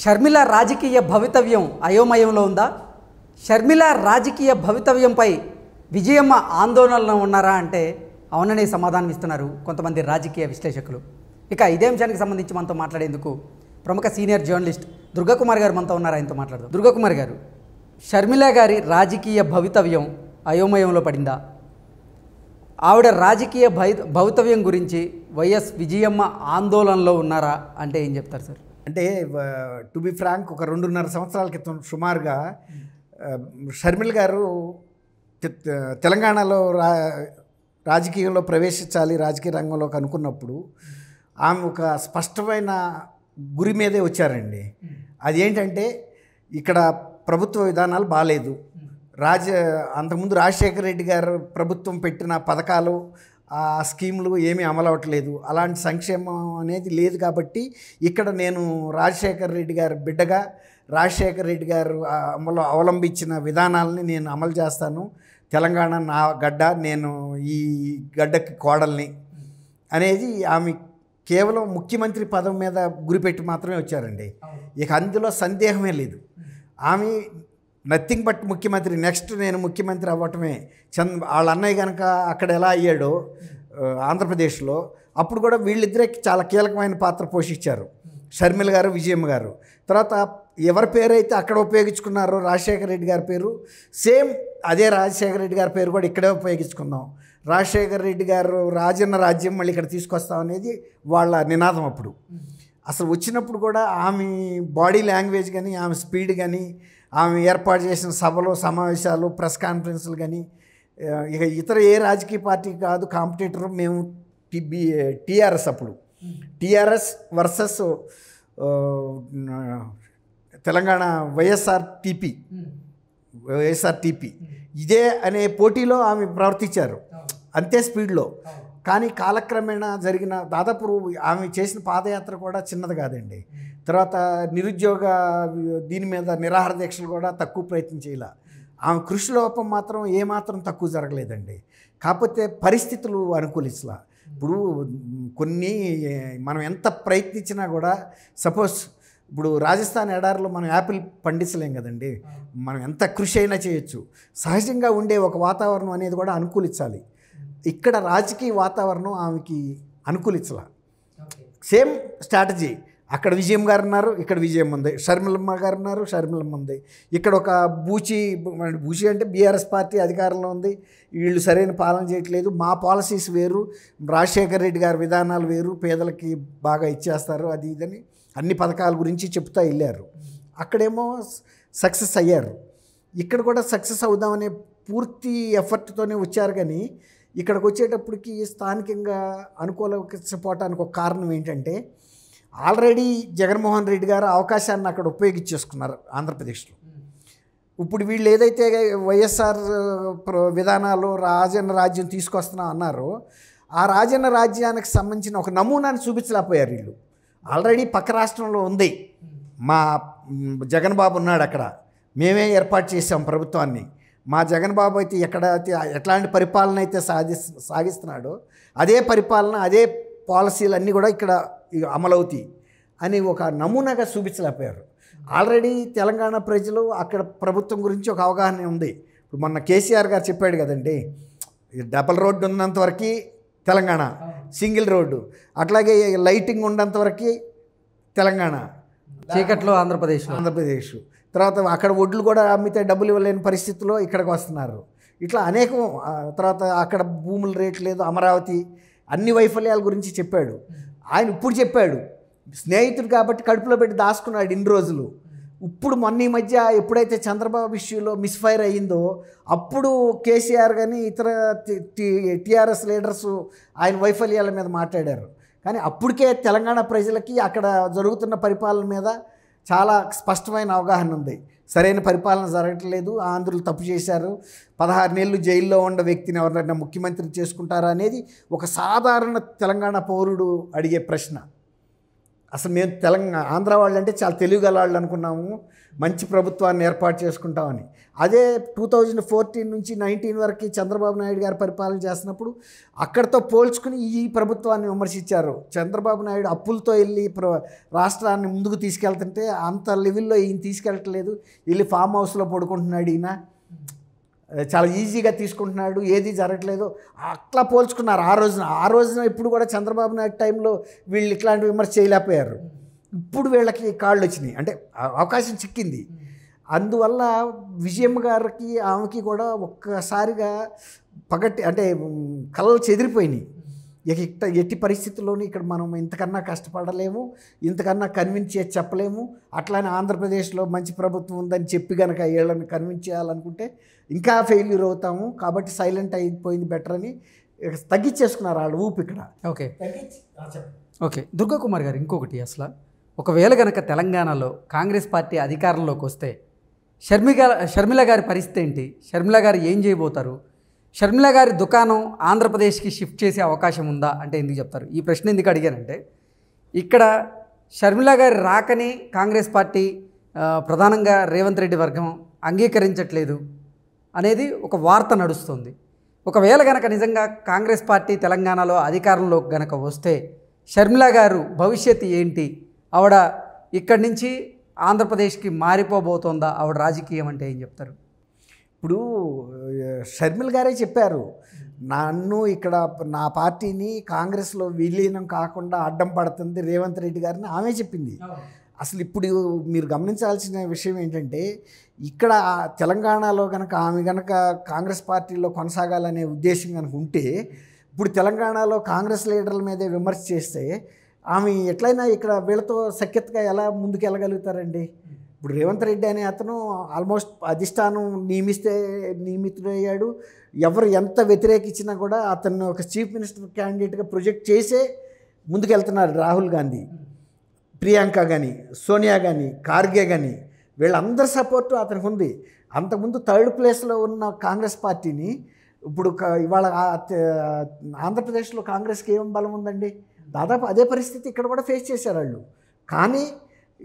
షర్మిల రాజకీయ భవితవ్యం అయోమయంలో ఉందా షర్మిల రాజకీయ భవితవ్యంపై విజయమ్మ ఆందోళనలో ఉన్నారా అంటే అవుననే సమాధానం ఇస్తున్నారు కొంతమంది రాజకీయ విశ్లేషకులు ఇక ఇదే అంశానికి సంబంధించి మనతో మాట్లాడేందుకు ప్రముఖ సీనియర్ జర్నలిస్ట్ దుర్గకుమార్ గారు మనతో ఉన్నారు ఆయనతో మాట్లాడదాం దుర్గకుమార్ గారు షర్మిల గారి రాజకీయ భవితవ్యం అయోమయంలో పడిందా ఆవిడ రాజకీయ భవితవ్యం గురించి వైఎస్ విజయమ్మ ఆందోళనలో ఉన్నారా అంటే ఏం చెప్తారు సార్ అంటే టు బి ఫ్రాంక్ ఒక రెండున్నర సంవత్సరాల క్రితం సుమారుగా షర్మిల్ గారు తెలంగాణలో రా రాజకీయంలో ప్రవేశించాలి రాజకీయ రంగంలోకి అనుకున్నప్పుడు ఆమె ఒక స్పష్టమైన గురి మీదే వచ్చారండి అదేంటంటే ఇక్కడ ప్రభుత్వ విధానాలు బాగాలేదు రాజ అంతకుముందు రాజశేఖర రెడ్డి గారు ప్రభుత్వం పెట్టిన పథకాలు ఆ స్కీములు ఏమీ అమలు అవ్వట్లేదు అలాంటి సంక్షేమం అనేది లేదు కాబట్టి ఇక్కడ నేను రాజశేఖర్ రెడ్డి గారి బిడ్డగా రాజశేఖర్ రెడ్డి గారు అమలు అవలంబించిన విధానాలని నేను అమలు చేస్తాను తెలంగాణ నా గడ్డ నేను ఈ గడ్డకి కోడల్ని అనేది ఆమె కేవలం ముఖ్యమంత్రి పదం మీద గురిపెట్టి మాత్రమే వచ్చారండి ఇక అందులో సందేహమే లేదు ఆమె నథింగ్ బట్ ముఖ్యమంత్రి నెక్స్ట్ నేను ముఖ్యమంత్రి అవ్వటమే చంద్ర వాళ్ళ అన్నయ్య కనుక అక్కడ ఎలా అయ్యాడో ఆంధ్రప్రదేశ్లో అప్పుడు కూడా వీళ్ళిద్దరే చాలా కీలకమైన పాత్ర పోషించారు షర్మిల గారు విజయమ్మ గారు తర్వాత ఎవరి పేరైతే అక్కడ ఉపయోగించుకున్నారో రాజశేఖర రెడ్డి గారి పేరు సేమ్ అదే రాజశేఖర రెడ్డి గారి పేరు కూడా ఇక్కడే ఉపయోగించుకుందాం రాజశేఖర రెడ్డి గారు రాజన్న రాజ్యం మళ్ళీ ఇక్కడ తీసుకొస్తామనేది వాళ్ళ నినాదం అప్పుడు అసలు వచ్చినప్పుడు కూడా ఆమె బాడీ లాంగ్వేజ్ కానీ ఆమె స్పీడ్ కానీ ఆమె ఏర్పాటు చేసిన సభలు సమావేశాలు ప్రెస్ కాన్ఫరెన్స్లు కానీ ఇక ఇతర ఏ రాజకీయ పార్టీ కాదు కాంపిటేటర్ మేము టిబి టీఆర్ఎస్ అప్పుడు TRS versus Telangana YSR TP YSR TP ఇదే అనే పోటీలో ఆమె ప్రవర్తించారు అంతే స్పీడ్లో కానీ కాలక్రమేణా జరిగిన దాదాపు ఆమె చేసిన పాదయాత్ర కూడా చిన్నది కాదండి తర్వాత నిరుద్యోగ దీని మీద నిరాహార దీక్షలు కూడా తక్కువ ప్రయత్నం చేయాల ఆమె కృషి లోపం మాత్రం ఏమాత్రం తక్కువ జరగలేదండి కాకపోతే పరిస్థితులు అనుకూలించలా ఇప్పుడు కొన్ని మనం ఎంత ప్రయత్నించినా కూడా సపోజ్ ఇప్పుడు రాజస్థాన్ ఎడారిలో మనం యాపిల్ పండించలేం కదండి మనం ఎంత కృషి అయినా చేయొచ్చు సహజంగా ఉండే ఒక వాతావరణం అనేది కూడా అనుకూలించాలి ఇక్కడ రాజకీయ వాతావరణం ఆమెకి అనుకూలించాల సేమ్ స్ట్రాటజీ అక్కడ విజయం గారు ఉన్నారు ఇక్కడ విజయం ఉంది షర్మిలమ్మ గారు ఉన్నారు షర్మిలమ్మ ఉంది ఇక్కడ ఒక బూచి బూచి అంటే బీఆర్ఎస్ పార్టీ అధికారంలో ఉంది వీళ్ళు సరైన పాలన చేయట్లేదు మా పాలసీస్ వేరు రాజశేఖర రెడ్డి గారి విధానాలు వేరు పేదలకి బాగా ఇచ్చేస్తారు అది ఇదని అన్ని పథకాల గురించి చెప్తా వెళ్ళారు అక్కడేమో సక్సెస్ అయ్యారు ఇక్కడ కూడా సక్సెస్ అవుదామనే పూర్తి ఎఫర్ట్తోనే వచ్చారు కానీ ఇక్కడికి వచ్చేటప్పటికి స్థానికంగా అనుకూలపోవటానికి ఒక కారణం ఏంటంటే ఆల్రెడీ జగన్మోహన్ రెడ్డి గారు అవకాశాన్ని అక్కడ ఉపయోగించేసుకున్నారు ఆంధ్రప్రదేశ్లో hmm. ఇప్పుడు వీళ్ళు ఏదైతే వైఎస్ఆర్ విధానాలు రాజన్న రాజ్యం తీసుకొస్తున్నాం అన్నారో ఆ రాజన్న రాజ్యానికి సంబంధించిన ఒక నమూనాను చూపించలేకపోయారు వీళ్ళు ఆల్రెడీ పక్క రాష్ట్రంలో ఉంది hmm. మా జగన్ బాబు ఉన్నాడు అక్కడ మేమే ఏర్పాటు చేసాం ప్రభుత్వాన్ని మా జగన్ బాబు అయితే ఎక్కడ ఎట్లాంటి పరిపాలన అయితే సాధి సాగిస్తున్నాడో అదే పరిపాలన అదే పాలసీలు అన్నీ కూడా ఇక్కడ అమలవుతాయి అని ఒక నమూనాగా చూపించలేకపోయారు ఆల్రెడీ తెలంగాణ ప్రజలు అక్కడ ప్రభుత్వం గురించి ఒక అవగాహన ఉంది ఇప్పుడు మొన్న కేసీఆర్ గారు చెప్పాడు కదండి డబల్ రోడ్డు ఉన్నంత తెలంగాణ సింగిల్ రోడ్డు అట్లాగే లైటింగ్ ఉన్నంత తెలంగాణ చీకట్లో ఆంధ్రప్రదేశ్ ఆంధ్రప్రదేశ్ తర్వాత అక్కడ ఒడ్లు కూడా అమ్మితే డబ్బులు ఇవ్వలేని పరిస్థితుల్లో ఇక్కడికి వస్తున్నారు ఇట్లా అనేకం తర్వాత అక్కడ భూముల రేట్ లేదు అమరావతి అన్ని వైఫల్యాల గురించి చెప్పాడు ఆయన ఇప్పుడు చెప్పాడు స్నేహితుడు కాబట్టి కడుపులో పెట్టి దాచుకున్నాడు ఇన్ని రోజులు ఇప్పుడు మొన్న ఈ మధ్య ఎప్పుడైతే చంద్రబాబు ఇష్యూలో మిస్ఫైర్ అయ్యిందో అప్పుడు కేసీఆర్ కానీ ఇతర టీఆర్ఎస్ లీడర్స్ ఆయన వైఫల్యాల మీద మాట్లాడారు కానీ అప్పటికే తెలంగాణ ప్రజలకి అక్కడ జరుగుతున్న పరిపాలన మీద చాలా స్పష్టమైన అవగాహన ఉంది సరైన పరిపాలన జరగట్లేదు ఆంధ్రులు తప్పు చేశారు పదహారు నెలలు జైల్లో ఉన్న వ్యక్తిని ఎవరినైనా ముఖ్యమంత్రి చేసుకుంటారా అనేది ఒక సాధారణ తెలంగాణ పౌరుడు అడిగే ప్రశ్న అసలు మేము తెలంగాణ ఆంధ్ర వాళ్ళు అంటే చాలా గల వాళ్ళు అనుకున్నాము మంచి ప్రభుత్వాన్ని ఏర్పాటు చేసుకుంటామని అదే టూ థౌజండ్ ఫోర్టీన్ నుంచి నైన్టీన్ వరకు చంద్రబాబు నాయుడు గారు పరిపాలన చేసినప్పుడు అక్కడితో పోల్చుకుని ఈ ప్రభుత్వాన్ని విమర్శించారు చంద్రబాబు నాయుడు అప్పులతో వెళ్ళి ప్ర రాష్ట్రాన్ని ముందుకు తీసుకెళ్తుంటే అంత లెవెల్లో ఈయన తీసుకెళ్ళట్లేదు వెళ్ళి ఫామ్ హౌస్లో పడుకుంటున్నాడు ఈయన చాలా ఈజీగా తీసుకుంటున్నాడు ఏది జరగట్లేదు అట్లా పోల్చుకున్నారు ఆ రోజున ఆ రోజున ఇప్పుడు కూడా చంద్రబాబు నాయుడు టైంలో వీళ్ళు ఇట్లాంటి విమర్శ చేయలేకపోయారు ఇప్పుడు వీళ్ళకి కాళ్ళు వచ్చినాయి అంటే అవకాశం చిక్కింది అందువల్ల విజయం గారికి ఆమెకి కూడా ఒక్కసారిగా పగట్టి అంటే కళలు చెదిరిపోయినాయి ఇక ఎట్టి పరిస్థితుల్లోనూ ఇక్కడ మనం ఇంతకన్నా కష్టపడలేము ఇంతకన్నా కన్విన్స్ చేసి చెప్పలేము అట్లానే ఆంధ్రప్రదేశ్లో మంచి ప్రభుత్వం ఉందని చెప్పి కనుక వీళ్ళని కన్విన్స్ చేయాలనుకుంటే ఇంకా ఫెయిల్యూర్ అవుతాము కాబట్టి సైలెంట్ అయిపోయింది బెటర్ అని తగ్గించేసుకున్నారు వాళ్ళు ఊపి ఇక్కడ ఓకే ఓకే దుర్గాకుమార్ గారు ఇంకొకటి అసలు ఒకవేళ కనుక తెలంగాణలో కాంగ్రెస్ పార్టీ అధికారంలోకి వస్తే షర్మిగా షర్మిల గారి పరిస్థితి ఏంటి షర్మిల గారు ఏం చేయబోతారు షర్మిల గారి దుకాణం ఆంధ్రప్రదేశ్కి షిఫ్ట్ చేసే అవకాశం ఉందా అంటే ఎందుకు చెప్తారు ఈ ప్రశ్న ఎందుకు అడిగానంటే ఇక్కడ షర్మిల గారి రాకని కాంగ్రెస్ పార్టీ ప్రధానంగా రేవంత్ రెడ్డి వర్గం అంగీకరించట్లేదు అనేది ఒక వార్త నడుస్తుంది ఒకవేళ గనక నిజంగా కాంగ్రెస్ పార్టీ తెలంగాణలో అధికారంలో గనక వస్తే షర్మిల గారు భవిష్యత్తు ఏంటి ఆవిడ ఇక్కడి నుంచి ఆంధ్రప్రదేశ్కి మారిపోబోతోందా ఆవిడ రాజకీయం అంటే ఏం చెప్తారు ఇప్పుడు షర్మిల్ గారే చెప్పారు నన్ను ఇక్కడ నా పార్టీని కాంగ్రెస్లో విలీనం కాకుండా అడ్డం పడుతుంది రేవంత్ రెడ్డి గారిని ఆమె చెప్పింది అసలు ఇప్పుడు మీరు గమనించాల్సిన విషయం ఏంటంటే ఇక్కడ తెలంగాణలో కనుక ఆమె కనుక కాంగ్రెస్ పార్టీలో కొనసాగాలనే ఉద్దేశం కనుక ఉంటే ఇప్పుడు తెలంగాణలో కాంగ్రెస్ లీడర్ల మీదే విమర్శ చేస్తే ఆమె ఎట్లయినా ఇక్కడ వీళ్ళతో సఖ్యతగా ఎలా ముందుకు వెళ్ళగలుగుతారండి ఇప్పుడు రేవంత్ రెడ్డి అనే అతను ఆల్మోస్ట్ అధిష్టానం నియమిస్తే నియమితుడయ్యాడు ఎవరు ఎంత వ్యతిరేకించినా కూడా అతను ఒక చీఫ్ మినిస్టర్ క్యాండిడేట్గా ప్రొజెక్ట్ చేసే ముందుకెళ్తున్నారు రాహుల్ గాంధీ ప్రియాంక కానీ సోనియా కానీ ఖార్గే కానీ వీళ్ళందరి సపోర్టు అతనికి ఉంది అంతకుముందు థర్డ్ ప్లేస్లో ఉన్న కాంగ్రెస్ పార్టీని ఇప్పుడు ఇవాళ ఆంధ్రప్రదేశ్లో కాంగ్రెస్కి ఏం బలం ఉందండి దాదాపు అదే పరిస్థితి ఇక్కడ కూడా ఫేస్ చేశారు వాళ్ళు కానీ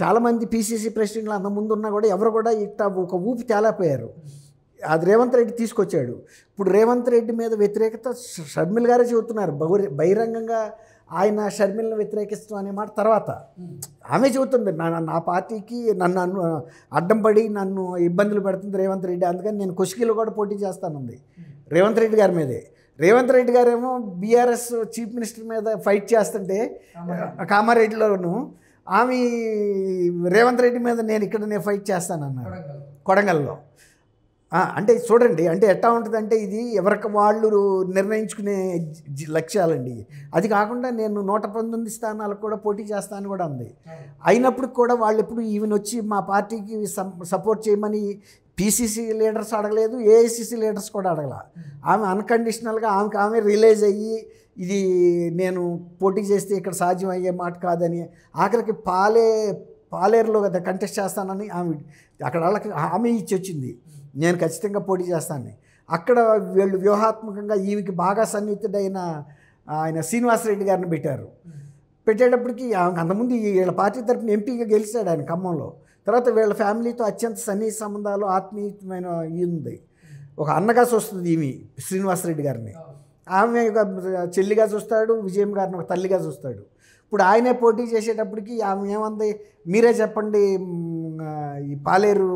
చాలామంది పీసీసీ ప్రెసిడెంట్లు అంత ముందు ఉన్నా కూడా ఎవరు కూడా ఇట్ట ఒక ఊపి తేలేకపోయారు అది రేవంత్ రెడ్డి తీసుకొచ్చాడు ఇప్పుడు రేవంత్ రెడ్డి మీద వ్యతిరేకత షర్మిల్ గారే చెబుతున్నారు బహిరంగంగా ఆయన షర్మిల్ని వ్యతిరేకిస్తాం అనే మాట తర్వాత ఆమె చెబుతుంది నా పార్టీకి నన్ను అడ్డం పడి నన్ను ఇబ్బందులు పెడుతుంది రేవంత్ రెడ్డి అందుకని నేను కుషికిలో కూడా పోటీ చేస్తానుంది రేవంత్ రెడ్డి గారి మీదే రేవంత్ రెడ్డి గారేమో బీఆర్ఎస్ చీఫ్ మినిస్టర్ మీద ఫైట్ చేస్తుంటే కామారెడ్డిలోను ఆమె రేవంత్ రెడ్డి మీద నేను ఇక్కడ నేను ఫైట్ చేస్తానన్నాడు కొడంగల్లో అంటే చూడండి అంటే ఎట్లా ఉంటుందంటే ఇది ఎవరికి వాళ్ళు నిర్ణయించుకునే లక్ష్యాలండి అది కాకుండా నేను నూట పంతొమ్మిది స్థానాలకు కూడా పోటీ చేస్తాను కూడా ఉంది అయినప్పుడు కూడా వాళ్ళు ఎప్పుడు ఈవెన్ వచ్చి మా పార్టీకి సపోర్ట్ చేయమని పీసీసీ లీడర్స్ అడగలేదు ఏఐసీసీ లీడర్స్ కూడా అడగల ఆమె అన్కండిషనల్గా ఆమెకు ఆమె రిలీజ్ అయ్యి ఇది నేను పోటీ చేస్తే ఇక్కడ సాధ్యం అయ్యే మాట కాదని ఆఖరికి పాలే పాలేరులో కదా కంటెస్ట్ చేస్తానని ఆమె అక్కడ వాళ్ళకి హామీ ఇచ్చి వచ్చింది నేను ఖచ్చితంగా పోటీ చేస్తాను అక్కడ వీళ్ళు వ్యూహాత్మకంగా ఈమెకి బాగా సన్నిహితుడైన ఆయన శ్రీనివాసరెడ్డి గారిని పెట్టారు పెట్టేటప్పటికి అంతకుముందు వీళ్ళ పార్టీ తరఫున ఎంపీగా గెలిచాడు ఆయన ఖమ్మంలో తర్వాత వీళ్ళ ఫ్యామిలీతో అత్యంత సన్నిహిత సంబంధాలు ఆత్మీయమైన ఉంది ఒక అన్నగా చూస్తుంది ఈమె శ్రీనివాసరెడ్డి గారిని ఆమె చెల్లిగా చూస్తాడు విజయం గారిని ఒక తల్లిగా చూస్తాడు ఇప్పుడు ఆయనే పోటీ చేసేటప్పటికి ఆమె ఏమంది మీరే చెప్పండి ఈ పాలేరు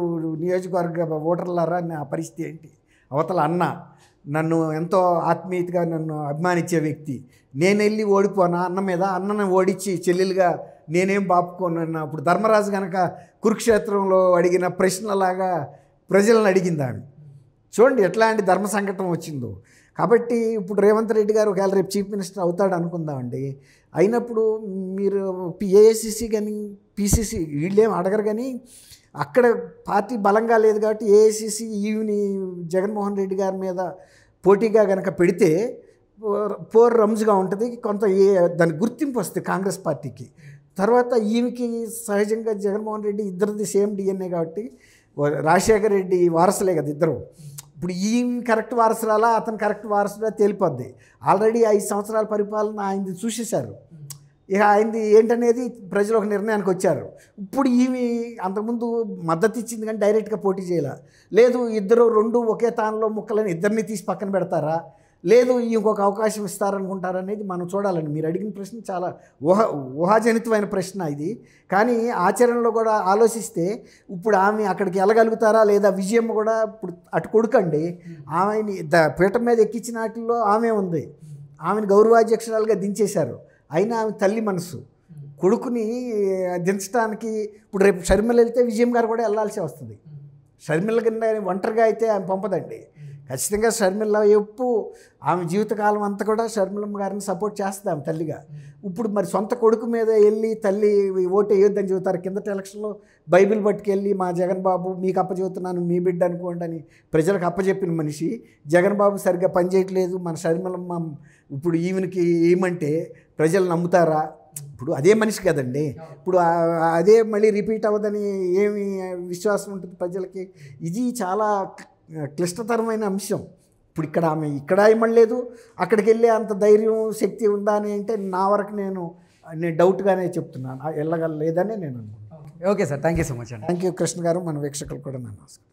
నియోజకవర్గ ఓటర్లారా నా పరిస్థితి ఏంటి అవతల అన్న నన్ను ఎంతో ఆత్మీయతగా నన్ను అభిమానించే వ్యక్తి నేను వెళ్ళి ఓడిపోనా అన్న మీద అన్నను ఓడించి చెల్లెలుగా నేనేం బాపుకోనన్నా అప్పుడు ధర్మరాజు కనుక కురుక్షేత్రంలో అడిగిన ప్రశ్నలాగా ప్రజలను అడిగింది ఆమె చూడండి ఎట్లాంటి ధర్మ సంకటం వచ్చిందో కాబట్టి ఇప్పుడు రేవంత్ రెడ్డి గారు ఒకవేళ రేపు చీఫ్ మినిస్టర్ అవుతాడు అనుకుందామండి అయినప్పుడు మీరు ఏఐసిసి కానీ పీసీసీ వీళ్ళేం అడగరు కానీ అక్కడ పార్టీ బలంగా లేదు కాబట్టి ఏఐసిసి ఈవిని e జగన్మోహన్ రెడ్డి గారి మీద పోటీగా కనుక పెడితే పోర్ రమ్జ్గా ఉంటుంది కొంత ఏ దాని గుర్తింపు వస్తుంది కాంగ్రెస్ పార్టీకి తర్వాత ఈమెకి సహజంగా జగన్మోహన్ రెడ్డి ఇద్దరిది సేమ్ డిఎన్ఏ కాబట్టి రాజశేఖర రెడ్డి వారసులే కదా ఇద్దరు ఇప్పుడు ఈయన కరెక్ట్ వారసురాలా అతను కరెక్ట్ వారసురా తేలిపోద్ది ఆల్రెడీ ఐదు సంవత్సరాల పరిపాలన ఆయనది చూసేశారు ఇక ఆయనది ఏంటనేది ప్రజలు ఒక నిర్ణయానికి వచ్చారు ఇప్పుడు ఈమె అంతకుముందు మద్దతు ఇచ్చింది కానీ డైరెక్ట్గా పోటీ చేయాల లేదు ఇద్దరు రెండు ఒకే తానలో ముక్కలని ఇద్దరిని తీసి పక్కన పెడతారా లేదు ఇంకొక అవకాశం ఇస్తారనుకుంటారనేది మనం చూడాలండి మీరు అడిగిన ప్రశ్న చాలా ఊహ ఊహాజనితమైన ప్రశ్న ఇది కానీ ఆచరణలో కూడా ఆలోచిస్తే ఇప్పుడు ఆమె అక్కడికి వెళ్ళగలుగుతారా లేదా విజయం కూడా ఇప్పుడు అటు కొడుకండి ఆమెని ద పీఠం మీద ఎక్కించిన వాటిల్లో ఆమె ఉంది ఆమెను గౌరవాధ్యక్షురాలుగా దించేశారు అయినా ఆమె తల్లి మనసు కొడుకుని దించడానికి ఇప్పుడు రేపు షర్మిల వెళ్తే విజయం గారు కూడా వెళ్ళాల్సి వస్తుంది షర్మిల కింద ఒంటరిగా అయితే ఆమె పంపదండి ఖచ్చితంగా షర్మిల ఎప్పు ఆమె జీవితకాలం అంతా కూడా షర్మిలమ్మ గారిని సపోర్ట్ చేస్తుంది ఆమె తల్లిగా ఇప్పుడు మరి సొంత కొడుకు మీద వెళ్ళి తల్లి ఓటు వేయొద్దని చెబుతారు కిందటి ఎలక్షన్లో బైబిల్ పట్టుకెళ్ళి మా జగన్ బాబు మీకు అప్పచెబుతున్నాను మీ బిడ్డ అనుకోండి అని ప్రజలకు అప్పచెప్పిన మనిషి జగన్ బాబు సరిగ్గా పనిచేయట్లేదు మన షర్మిలమ్మ ఇప్పుడు ఈవెన్కి ఏమంటే ప్రజలు నమ్ముతారా ఇప్పుడు అదే మనిషి కదండి ఇప్పుడు అదే మళ్ళీ రిపీట్ అవ్వదని ఏమి విశ్వాసం ఉంటుంది ప్రజలకి ఇది చాలా క్లిష్టతరమైన అంశం ఇప్పుడు ఇక్కడ ఆమె ఇక్కడ ఇమ్మలేదు అక్కడికి వెళ్ళే అంత ధైర్యం శక్తి ఉందా అని అంటే నా వరకు నేను నేను డౌట్గానే చెప్తున్నాను వెళ్ళగలలేదని నేను అనుకుంటున్నాను okay sir thank you so much అండి థ్యాంక్ యూ కృష్ణ గారు మన వీక్షకులు కూడా నమస్కారం